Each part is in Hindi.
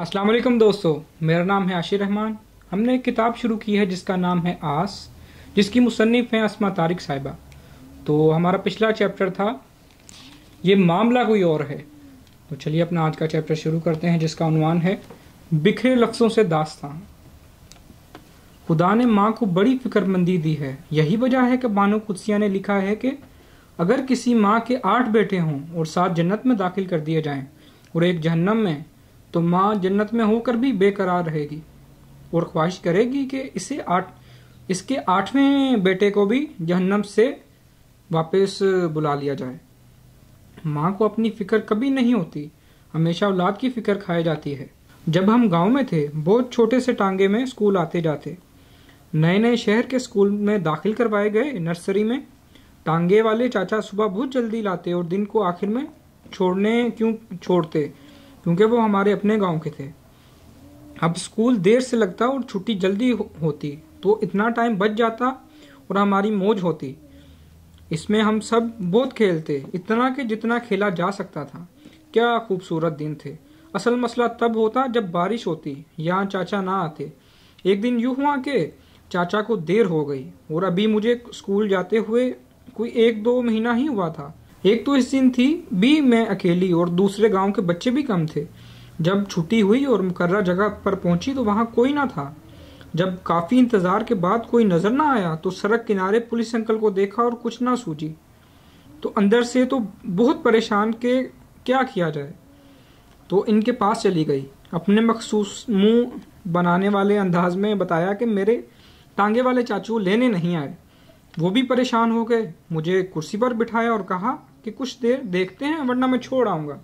अस्सलाम वालेकुम दोस्तों मेरा नाम है आशिर रहमान हमने एक किताब शुरू की है जिसका नाम है आस जिसकी मुसनफ़ हैं असमा तारिक साहिबा तो हमारा पिछला चैप्टर था ये मामला कोई और है तो चलिए अपना आज का चैप्टर शुरू करते हैं जिसका अनवान है बिखरे लफ्सों से दास्तान खुदा ने माँ को बड़ी फिक्रमंदी दी है यही वजह है कि बानो कुदसिया ने लिखा है कि अगर किसी माँ के आठ बेटे हों और सात जन्नत में दाखिल कर दिए जाएं और एक जहन्नम में तो माँ जन्नत में होकर भी बेकरार रहेगी और ख्वाहिश करेगी कि इसे आठ इसके आठवें बेटे को भी जहन्नम से वापस बुला लिया जाए माँ को अपनी फिक्र कभी नहीं होती हमेशा औलाद की फिक्र खाई जाती है जब हम गांव में थे बहुत छोटे से टांगे में स्कूल आते जाते नए नए शहर के स्कूल में दाखिल करवाए गए नर्सरी में टांगे वाले चाचा सुबह बहुत जल्दी लाते और दिन को आखिर में छोड़ने क्यों छोड़ते क्योंकि वो हमारे अपने गांव के थे अब स्कूल देर से लगता और छुट्टी जल्दी होती तो इतना टाइम बच जाता और हमारी मौज होती इसमें हम सब बहुत खेलते इतना कि जितना खेला जा सकता था क्या खूबसूरत दिन थे असल मसला तब होता जब बारिश होती यहाँ चाचा ना आते एक दिन यूँ हुआ कि चाचा को देर हो गई और अभी मुझे स्कूल जाते हुए कोई एक दो महीना ही हुआ था एक तो इस दिन थी भी मैं अकेली और दूसरे गांव के बच्चे भी कम थे जब छुट्टी हुई और मुकर्रा जगह पर पहुंची तो वहां कोई ना था जब काफ़ी इंतज़ार के बाद कोई नज़र ना आया तो सड़क किनारे पुलिस अंकल को देखा और कुछ ना सूझी तो अंदर से तो बहुत परेशान के क्या किया जाए तो इनके पास चली गई अपने मखसूस मुंह बनाने वाले अंदाज में बताया कि मेरे टांगे वाले चाचू लेने नहीं आए वो भी परेशान हो गए मुझे कुर्सी पर बिठाया और कहा कि कुछ देर देखते हैं वरना मैं छोड़ आऊंगा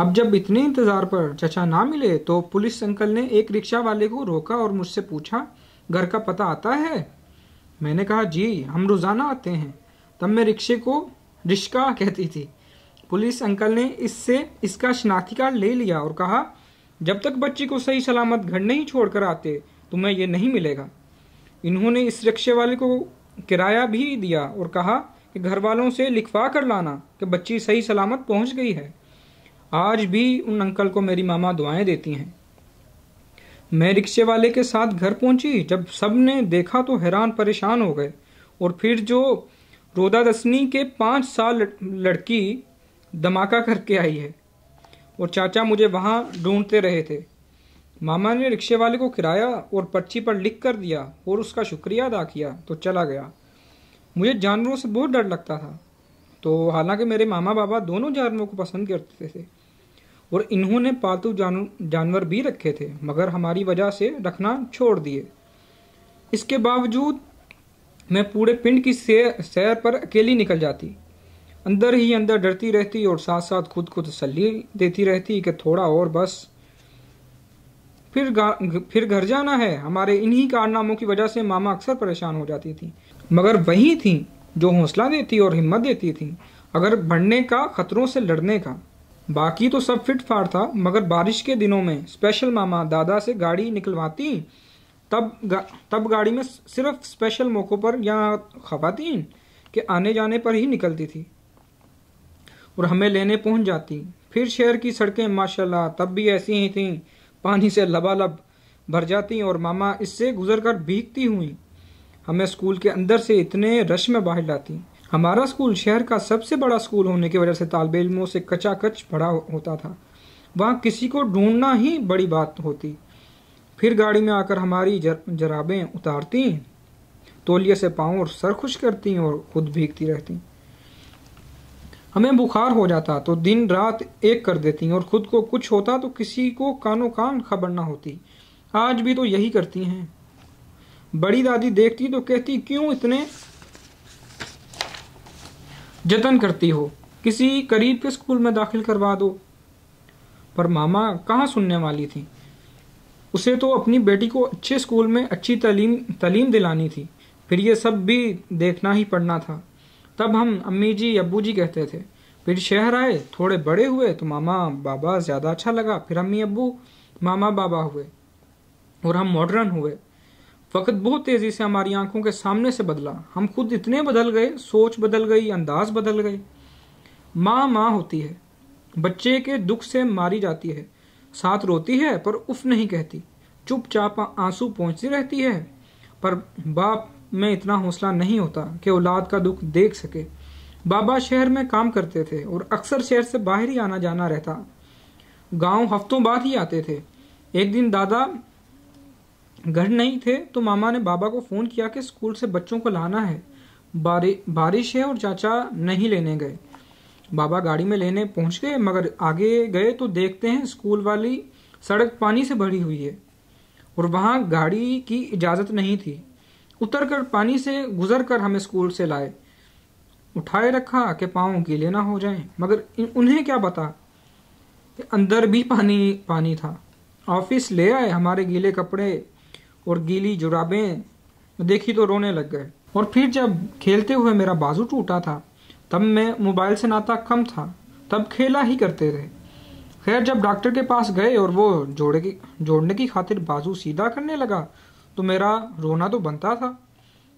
अब जब इतने इंतज़ार पर चचा ना मिले तो पुलिस अंकल ने एक रिक्शा वाले को रोका और मुझसे पूछा घर का पता आता है मैंने कहा जी हम रोज़ाना आते हैं तब मैं रिक्शे को रिश्का कहती थी पुलिस अंकल ने इससे इसका शनाख्ती कार्ड ले लिया और कहा जब तक बच्ची को सही सलामत घर नहीं छोड़कर आते तुम्हें ये नहीं मिलेगा इन्होंने इस रिक्शे वाले को किराया भी दिया और कहा घर वालों से लिखवा कर लाना कि बच्ची सही सलामत पहुंच गई है आज भी उन अंकल को मेरी मामा दुआएं देती हैं मैं रिक्शे वाले के साथ घर पहुंची जब सब ने देखा तो हैरान परेशान हो गए और फिर जो रोदा दसनी के पाँच साल लड़की धमाका करके आई है और चाचा मुझे वहाँ ढूंढते रहे थे मामा ने रिक्शे वाले को किराया और पर्ची पर लिख कर दिया और उसका शुक्रिया अदा किया तो चला गया मुझे जानवरों से बहुत डर लगता था तो हालांकि मेरे मामा बाबा दोनों जानवरों को पसंद करते थे और इन्होंने पालतू जान जानवर भी रखे थे मगर हमारी वजह से रखना छोड़ दिए इसके बावजूद मैं पूरे पिंड की सैर सैर पर अकेली निकल जाती अंदर ही अंदर डरती रहती और साथ साथ खुद को तसली देती रहती कि थोड़ा और बस फिर फिर घर जाना है हमारे इन्हीं कारनामों की वजह से मामा अक्सर परेशान हो जाती थी मगर वही थी जो हौसला देती और हिम्मत देती थी अगर बढ़ने का खतरों से लड़ने का बाकी तो सब फिट फाट था मगर बारिश के दिनों में स्पेशल मामा दादा से गाड़ी निकलवाती तब गा, तब गाड़ी में सिर्फ स्पेशल मौक़ों पर या खवातीन के आने जाने पर ही निकलती थी और हमें लेने पहुंच जाती फिर शहर की सड़कें माशाल्लाह तब भी ऐसी ही थीं पानी से लबालब भर जाती और मामा इससे गुजर कर भीगती हुई हमें स्कूल के अंदर से इतने रश में बाहर लाती हमारा स्कूल शहर का सबसे बड़ा स्कूल होने की वजह से तालब इलमों से कचाकच बड़ा होता था वहाँ किसी को ढूंढना ही बड़ी बात होती फिर गाड़ी में आकर हमारी जर, जराबें उतारती तोलिए से पाँव और सर खुश करती और खुद भीगती रहती हमें बुखार हो जाता तो दिन रात एक कर देती और खुद को कुछ होता तो किसी को कानो कान खबर ना होती आज भी तो यही करती हैं बड़ी दादी देखती तो कहती क्यों इतने जतन करती हो किसी करीब के स्कूल में दाखिल करवा दो पर मामा कहाँ सुनने वाली थी उसे तो अपनी बेटी को अच्छे स्कूल में अच्छी तलीम तलीम दिलानी थी फिर ये सब भी देखना ही पड़ना था तब हम अम्मी जी अबू जी कहते थे फिर शहर आए थोड़े बड़े हुए तो मामा बाबा ज़्यादा अच्छा लगा फिर अम्मी अबू मामा बाबा हुए और हम मॉडर्न हुए वक्त बहुत तेज़ी से हमारी आंखों के सामने से बदला हम खुद इतने बदल गए सोच बदल गई अंदाज बदल गए माँ माँ होती है बच्चे के दुख से मारी जाती है साथ रोती है पर उफ नहीं कहती चुपचाप आंसू पहुँचती रहती है पर बाप में इतना हौसला नहीं होता कि औलाद का दुख देख सके बाबा शहर में काम करते थे और अक्सर शहर से बाहर ही आना जाना रहता गांव हफ्तों बाद ही आते थे एक दिन दादा घर नहीं थे तो मामा ने बाबा को फ़ोन किया कि स्कूल से बच्चों को लाना है बारि, बारिश है और चाचा नहीं लेने गए बाबा गाड़ी में लेने पहुंच गए मगर आगे गए तो देखते हैं स्कूल वाली सड़क पानी से भरी हुई है और वहां गाड़ी की इजाज़त नहीं थी उतर कर पानी से गुजर कर हमें स्कूल से लाए उठाए रखा कि पाँव गीले ना हो जाएं मगर उन्हें क्या पता अंदर भी पानी पानी था ऑफिस ले आए हमारे गीले कपड़े और गीली जुराबें देखी तो रोने लग गए और फिर जब खेलते हुए मेरा बाजू टूटा था तब मैं मोबाइल से नाता कम था तब खेला ही करते रहे खैर जब डॉक्टर के पास गए और वो जोड़े की जोड़ने की खातिर बाजू सीधा करने लगा तो मेरा रोना तो बनता था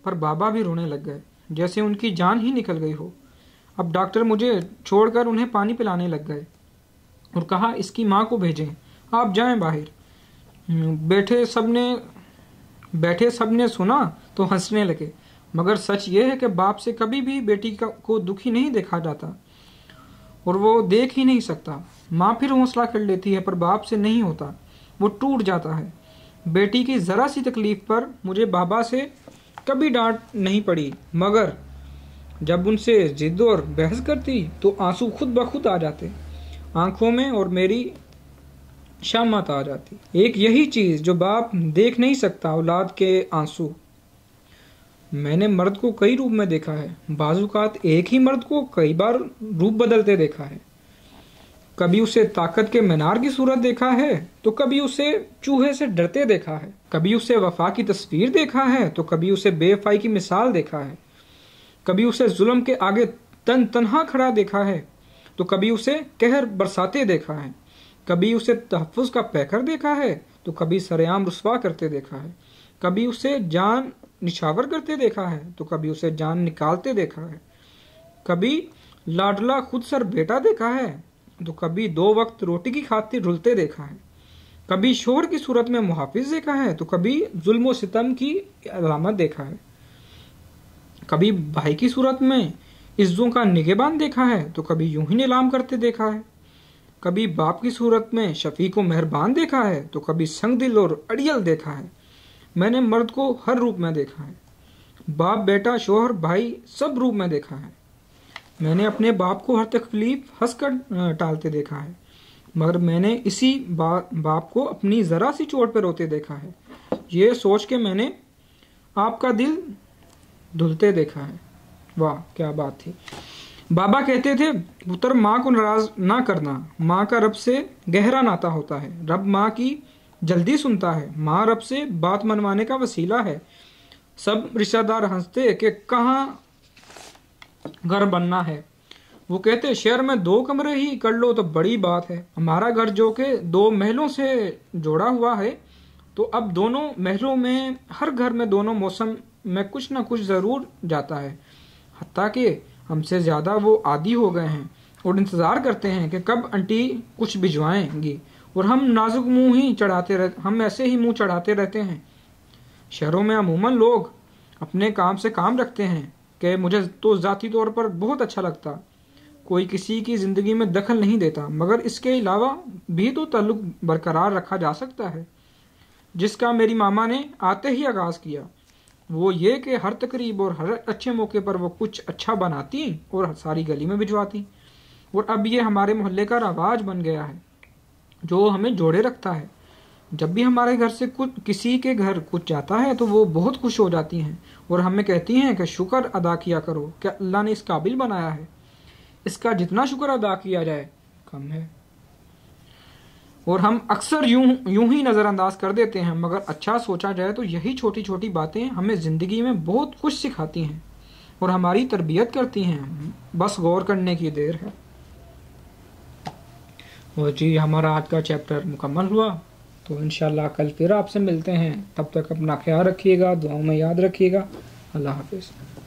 पर बाबा भी रोने लग गए जैसे उनकी जान ही निकल गई हो अब डॉक्टर मुझे छोड़कर उन्हें पानी पिलाने लग गए और कहा इसकी माँ को भेजें आप जाएं बाहर बैठे सब ने बैठे सब ने सुना तो हंसने लगे मगर सच यह है कि बाप से कभी भी बेटी का को दुखी नहीं देखा जाता और वो देख ही नहीं सकता माँ फिर हौसला कर लेती है पर बाप से नहीं होता वो टूट जाता है बेटी की ज़रा सी तकलीफ पर मुझे बाबा से कभी डांट नहीं पड़ी मगर जब उनसे जिद और बहस करती तो आंसू खुद ब खुद आ जाते आंखों में और मेरी शामत आ जाती एक यही चीज़ जो बाप देख नहीं सकता औलाद के आंसू मैंने मर्द को कई रूप में देखा है बाजूकात एक ही मर्द को कई बार रूप बदलते देखा है कभी उसे ताकत के मीनार की सूरत देखा है तो कभी उसे चूहे से डरते देखा है कभी उसे वफा की तस्वीर देखा है तो कभी उसे बेवफाई की मिसाल देखा है कभी उसे जुल्म के आगे तन तनहा खड़ा देखा है तो कभी उसे कहर बरसाते देखा है कभी उसे तहफुज का पैकर देखा है तो कभी सरेआम रसवा करते देखा है कभी उसे जान निछावर करते देखा है तो कभी उसे जान निकालते देखा है कभी लाडला खुद सर बेटा देखा है तो कभी दो वक्त रोटी की खातिर रुलते देखा है कभी शोर की सूरत में मुहाफिज देखा है तो कभी जुल्म सितम की अलामत देखा है कभी भाई की सूरत में इज्जों का निगेबान देखा है तो कभी यूं ही नीलाम करते देखा है कभी बाप की सूरत में शफी को मेहरबान देखा है तो कभी संग दिल और अड़ियल देखा है मैंने मर्द को हर रूप में देखा है बाप बेटा शोहर भाई सब रूप में देखा है मैंने अपने बाप को हर तकलीफ हंस कर टालते देखा है मगर मैंने इसी बा, बाप को अपनी ज़रा सी चोट पर रोते देखा है ये सोच के मैंने आपका दिल धुलते देखा है वाह क्या बात थी बाबा कहते थे पुत्र माँ को नाराज ना करना माँ का रब से गहरा नाता होता है रब माँ की जल्दी सुनता है माँ रब से बात मनवाने का वसीला है सब रिश्तेदार हंसते कि कहाँ घर बनना है वो कहते शहर में दो कमरे ही कर लो तो बड़ी बात है हमारा घर जो के दो महलों से जोड़ा हुआ है तो अब दोनों महलों में हर घर में दोनों मौसम में कुछ ना कुछ ज़रूर जाता है हती कि हमसे ज़्यादा वो आदि हो गए हैं और इंतज़ार करते हैं कि कब आंटी कुछ भिजवाएंगी और हम नाजुक मुंह ही चढ़ाते रह हम ऐसे ही मुंह चढ़ाते रहते हैं शहरों में अमूमन लोग अपने काम से काम रखते हैं कि मुझे तो ज़ाती तौर पर बहुत अच्छा लगता कोई किसी की ज़िंदगी में दखल नहीं देता मगर इसके अलावा भी तो ताल्लुक बरकरार रखा जा सकता है जिसका मेरी मामा ने आते ही आगाज़ किया वो ये कि हर तकरीब और हर अच्छे मौके पर वो कुछ अच्छा बनाती और सारी गली में भिजवाती और अब ये हमारे मोहल्ले का रवाज बन गया है जो हमें जोड़े रखता है जब भी हमारे घर से कुछ किसी के घर कुछ जाता है तो वो बहुत खुश हो जाती हैं और हमें कहती हैं कि शुक्र अदा किया करो कि अल्लाह ने इस काबिल बनाया है इसका जितना शुक्र अदा किया जाए कम है और हम अक्सर यूं यूं ही नज़रअंदाज कर देते हैं मगर अच्छा सोचा जाए तो यही छोटी छोटी बातें हमें ज़िंदगी में बहुत कुछ सिखाती हैं और हमारी तरबियत करती हैं बस गौर करने की देर है और जी हमारा आज का चैप्टर मुकम्मल हुआ तो इन कल फिर आपसे मिलते हैं तब तक अपना ख्याल रखिएगा दुआओं में याद रखिएगा अल्लाह हाफिज़